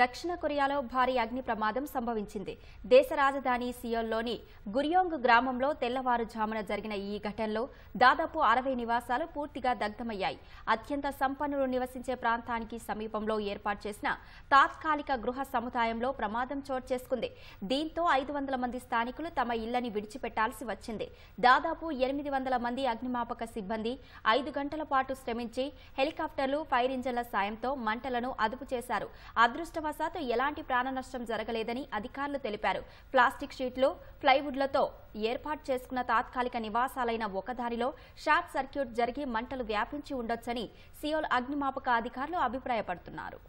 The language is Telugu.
దక్షిణ కొరియాలో భారీ అగ్ని ప్రమాదం సంభవించింది దేశ రాజధాని సియోల్లోని గురియోంగ్ గ్రామంలో తెల్లవారుజామున జరిగిన ఈ ఘటనలో దాదాపు అరవై నివాసాలు పూర్తిగా దగ్ధమయ్యాయి అత్యంత సంపన్నులు నివసించే ప్రాంతానికి సమీపంలో ఏర్పాటు చేసిన తాత్కాలిక గృహ సముదాయంలో ప్రమాదం చోటు చేసుకుంది దీంతో ఐదు వందల మంది స్థానికులు తమ ఇళ్లని విడిచిపెట్టాల్సి వచ్చింది దాదాపు ఎనిమిది వందల మంది అగ్నిమాపక సిబ్బంది ఐదు గంటల పాటు శ్రమించి హెలికాప్టర్లు ఫైర్ ఇంజన్ల సాయంతో మంటలను అదుపు చేశారు అదృష్టవశాత్తు ఎలాంటి నష్టం జరగలేదని అధికారులు తెలిపారు ప్లాస్టిక్ షీట్లు ప్లైవుడ్లతో ఏర్పాటు చేసుకున్న తాత్కాలిక నివాసాలైన ఒకదారిలో షార్ట్ సర్క్యూట్ జరిగి మంటలు వ్యాపించి ఉండొచ్చని సియోల్ అగ్నిమాపక అధికారులు అభిప్రాయపడుతున్నారు